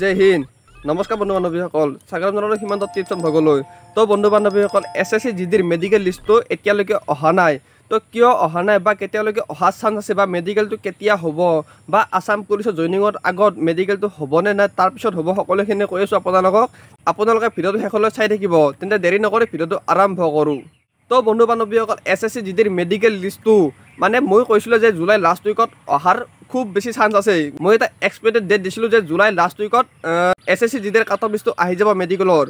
জয় হিন্দ নমস্কাৰ বন্ধু বান্ধৱীসকল স্বাগতম জনালোঁ সীমান্ত তীৰ্থন ভগলৈ তো বন্ধু বান্ধৱীসকল এছ এছ চি জি ডিৰ মেডিকেল লিষ্টটো এতিয়ালৈকে অহা নাই তো কিয় অহা নাই বা কেতিয়ালৈকে অহা চান্স আছে বা মেডিকেলটো কেতিয়া হ'ব বা আছাম পুলিচৰ জইনিঙৰ আগত মেডিকেলটো হ'বনে নাই তাৰপিছত হ'ব সকলোখিনি কৈ আছোঁ আপোনালোকক আপোনালোকে ভিডিঅ'টো শেষলৈ চাই থাকিব তেন্তে দেৰি নকৰি ভিডিঅ'টো আৰম্ভ কৰোঁ তো বন্ধু বান্ধৱীসকল এছ এছ চি জি ডিৰ মেডিকেল লিষ্টটো মানে মই কৈছিলোঁ যে জুলাই লাষ্ট উইকত অহাৰ খুব বেছি চান্স আছে মই এটা এক্সপেক্টেড ডেট দিছিলোঁ যে জুলাই লাষ্ট উইকত এছ এছ চি জি ডিৰ কাট আহি যাব মেডিকেলৰ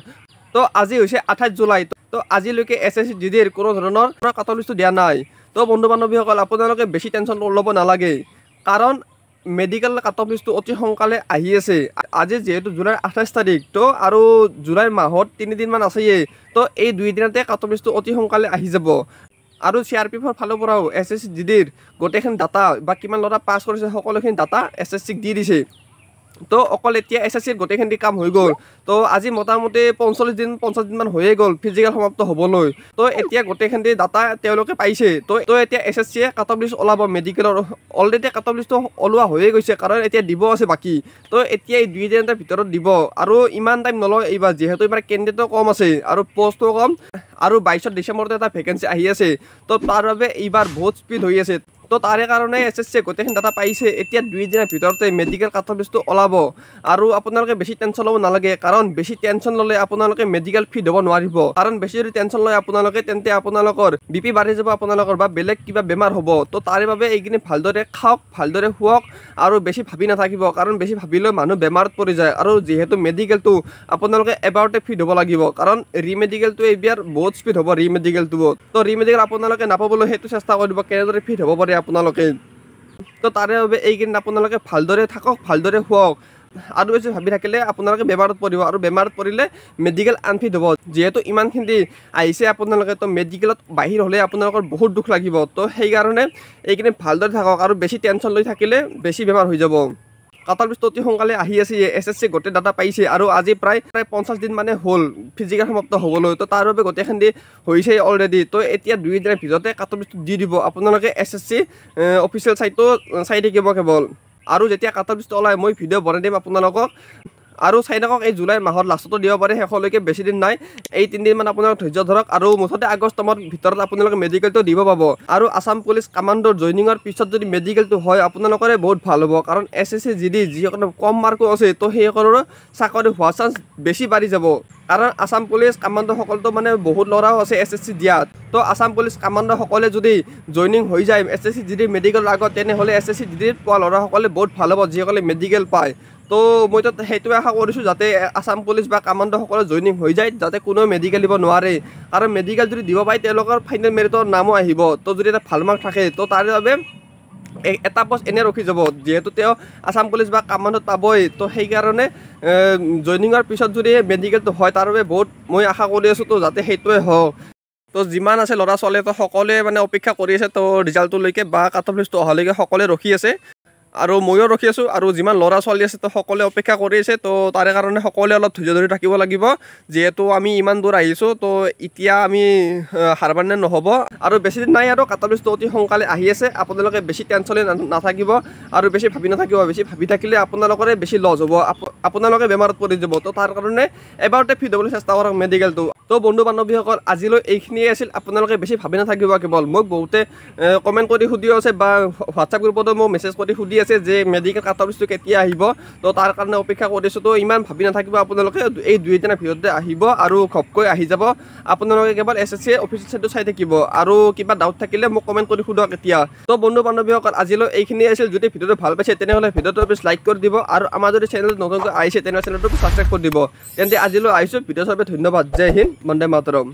তো আজি হৈছে আঠাইছ জুলাই তো আজিলৈকে এছ এছ চি জি ডিৰ কোনো ধৰণৰ কাট অফ দিয়া নাই তো বন্ধু বান্ধৱীসকল আপোনালোকে বেছি টেনশ্যন ল'ব নালাগে কাৰণ মেডিকেল কাট অফ অতি সোনকালে আহি আছে আজি যিহেতু জুলাইৰ আঠাইছ তাৰিখ তো আৰু জুলাইৰ মাহত তিনিদিনমান আছেই তো এই দুইদিনতে কাট অফ অতি সোনকালে আহি যাব আৰু চি আৰ পি এফৰ ফালৰ পৰাও এছ এছ চি ডি ডিৰ গোটেইখিনি ডাটা বা কিমান ল'ৰা পাছ কৰিছে সকলোখিনি ডাটা এছ এছ চিক দি দিছে তো অকল এতিয়া এছ এছ চিৰ গোটেইখিনি কাম হৈ গ'ল তো আজি মোটামুটি পঞ্চল্লিছ দিন পঞ্চাছ দিনমান হৈয়ে গ'ল ফিজিকেল সমাপ্ত হ'বলৈ তো এতিয়া গোটেইখিনি ডাটা তেওঁলোকে পাইছে তো তো এতিয়া এছ এছ চিয়ে কাট অফ লিষ্ট ওলাব মেডিকেলৰ অলৰেডি কাট অফ লিষ্টটো ওলোৱা হৈয়ে গৈছে কাৰণ এতিয়া দিব আছে বাকী তো এতিয়া এই দুইজনৰ ভিতৰত দিব আৰু ইমান টাইম নলয় এইবাৰ যিহেতু এইবাৰ কেণ্ডিডেটো কম আছে আৰু পষ্টো কম আৰু বাইছত ডিচেম্বৰতে এটা ভেকেঞ্চি আহি আছে তো তাৰ বাবে এইবাৰ বহুত স্পীড হৈ আছে তো তাৰে কাৰণে এছ এছ চিয়ে গোটেইখিনি ডাটা পাইছে এতিয়া দুই দিনৰ ভিতৰতে মেডিকেল কাঠৰ ওলাব আৰু আপোনালোকে বেছি টেনশ্যন ল'ব নালাগে কাৰণ বেছি টেনশ্যন ল'লে আপোনালোকে মেডিকেল ফি দিব নোৱাৰিব কাৰণ বেছি যদি টেনশ্যন লয় আপোনালোকে তেন্তে আপোনালোকৰ বি পি বাঢ়ি যাব আপোনালোকৰ বা বেলেগ কিবা বেমাৰ হ'ব তো তাৰে বাবে এইখিনি ভালদৰে খাওক ভালদৰে শুৱক আৰু বেছি ভাবি নাথাকিব কাৰণ বেছি ভাবিলে মানুহ বেমাৰত পৰি যায় আৰু যিহেতু মেডিকেলটো আপোনালোকে এবাৰতে ফিট হ'ব লাগিব কাৰণ ৰি মেডিকেলটো এইবাৰ বহুত স্পীড হ'ব ৰি ৰিমেডিকেলটো তো মেডিকেল আপোনালোকে নাপাবলৈ সেইটো চেষ্টা কৰিব কেনেদৰে ফিট হ'ব পাৰে আপোনালোকে তো তাৰে বাবে এইকেইদিন আপোনালোকে ভালদৰে থাকক ভালদৰে শুৱাওক আৰু বেছি ভাবি থাকিলে আপোনালোকে বেমাৰত পৰিব আৰু বেমাৰত পৰিলে মেডিকেল আনফিট হ'ব যিহেতু ইমানখিনি আহিছে আপোনালোকে তো মেডিকেলত বাহিৰ হ'লে আপোনালোকৰ বহুত দুখ লাগিব তো সেইকাৰণে এইকেইদিন ভালদৰে থাকক আৰু বেছি টেনশ্যন লৈ থাকিলে বেছি বেমাৰ হৈ যাব কাটাৰ কাটাৰপিছত অতি সোনকালে আহি আছে এছ এছ চি গোটেই ডাটা পাইছে আৰু আজি প্ৰায় প্ৰায় পঞ্চাছ দিন মানে হ'ল ফিজিকেল সমাপ্ত হ'বলৈ তো তাৰ বাবে গোটেইখিনি হৈছে অলৰেডি তো এতিয়া দুই দিনৰ ভিতৰতে কাটাৰপিছত দি দিব আপোনালোকে এছ এছ চি অফিচিয়েল চাইটটো চাই থাকিব কেৱল আৰু যেতিয়া কাটাৰপিছত ওলাই মই ভিডিঅ' বনাই দিম আপোনালোকক আৰু চাই থাকক এই জুলাই মাহৰ লাষ্টতো দিব পাৰে শেষলৈকে বেছিদিন নাই এই তিনিদিনমান আপোনালোক ধৈৰ্য ধৰক আৰু মুঠতে আগষ্ট মাহৰ ভিতৰত আপোনালোকে মেডিকেলটো দিব পাব আৰু আছাম পুলিচ কামাণ্ডৰ জইনিঙৰ পিছত যদি মেডিকেলটো হয় আপোনালোকৰে বহুত ভাল হ'ব কাৰণ S S C G D যিসকল কম মাৰ্কো আছে তো সেইসকলৰ চাকৰি হোৱা চান্স বেছি বাঢ়ি যাব কাৰণ আছাম পুলিচ কামাণ্ডসকলতো মানে বহুত ল'ৰাও আছে এছ এছ চি দিয়া তো আছাম পুলিচ কামাণ্ডসকলে যদি জইনিং হৈ যায় S S C G D মেডিকেলৰ আগত তেনেহ'লে এছ এছ চি জি ডিত পোৱা ল'ৰাসকলে বহুত ভাল হ'ব যিসকলে মেডিকেল পায় তো মই তাত সেইটোৱে আশা কৰিছোঁ যাতে আছাম পুলিচ বা কামাণ্ডসকলে জইনিং হৈ যায় যাতে কোনেও মেডিকেল দিব নোৱাৰে আৰু মেডিকেল যদি দিব পাৰে তেওঁলোকৰ ফাইনেল মেৰিটৰ নামো আহিব তো যদি এটা ভাল মাৰ্ক থাকে তো তাৰে বাবে এটা পষ্ট এনে ৰখি যাব যিহেতু তেওঁ আছাম পুলিচ বা কামাণ্ডত পাবই তো সেইকাৰণে জইনিঙৰ পিছত যদি মেডিকেলটো হয় তাৰ বাবে বহুত মই আশা কৰি আছোঁ তো যাতে সেইটোৱে হওক তো যিমান আছে ল'ৰা ছোৱালীয়ে তো সকলোৱে মানে অপেক্ষা কৰি আছে তো ৰিজাল্টটোলৈকে বা কাটঅফ লিষ্টটো অহালৈকে সকলোৱে ৰখি আছে আৰু ময়ো ৰখি আছোঁ আৰু যিমান ল'ৰা ছোৱালী আছে তো সকলোৱে অপেক্ষা কৰি আছে তো তাৰে কাৰণে সকলোৱে অলপ ধৈৰ্য ধৰি থাকিব লাগিব যিহেতু আমি ইমান দূৰ আহিছোঁ তো এতিয়া আমি হাৰবানে নহ'ব আৰু বেছি দিন নাই আৰু কাটা কাটাবিজটো অতি সোনকালে আহি আছে আপোনালোকে বেছি টেনশ্যনে নাথাকিব আৰু বেছি ভাবি নাথাকিব বেছি ভাবি থাকিলে আপোনালোকৰে বেছি লছ হ'ব আপোনালোকে বেমাৰত পৰি যাব তো তাৰ কাৰণে এবাৰতে ফিট হ'বলৈ চেষ্টা কৰক মেডিকেলটো তো বন্ধু বান্ধৱীসকল আজিলৈ এইখিনিয়ে আছিল আপোনালোকে বেছি ভাবি নাথাকিব কেৱল মোক বহুতে কমেণ্ট কৰি সুধিও আছে বা হোৱাটছআপ গ্ৰুপতো মোক মেছেজ কৰি সুধি আছে যে মেডিকেল কাটঅফিচটো কেতিয়া আহিব তো তাৰ কাৰণে অপেক্ষা কৰিছোঁ তো ইমান ভাবি নাথাকিব আপোনালোকে এই দুই এদিনৰ ভিতৰতে আহিব আৰু ঘপকৈ আহি যাব আপোনালোকে কেৱল এছ এছ চি অফিচ চাইডটো চাই থাকিব আৰু কিবা ডাউট থাকিলে মোক কমেণ্ট কৰি সোধক এতিয়া তো বন্ধু বান্ধৱীসকল আজিলৈ এইখিনিয়ে আছিল যদি ভিডিঅ'টো ভাল পাইছে তেনেহ'লে ভিডিঅ'টো প্লিজ লাইক কৰি দিব আৰু আমাৰ যদি চেনেল নতুনকৈ আহিছে তেনেহ'লে চেনেলটো ছাবস্ক্ৰাইব কৰি দিব তেন্তে আজিলৈ আহিছোঁ ভিডিঅ' বাবে ধন্যবাদ জয় হিন্দ មិនដែលមកទៅរំ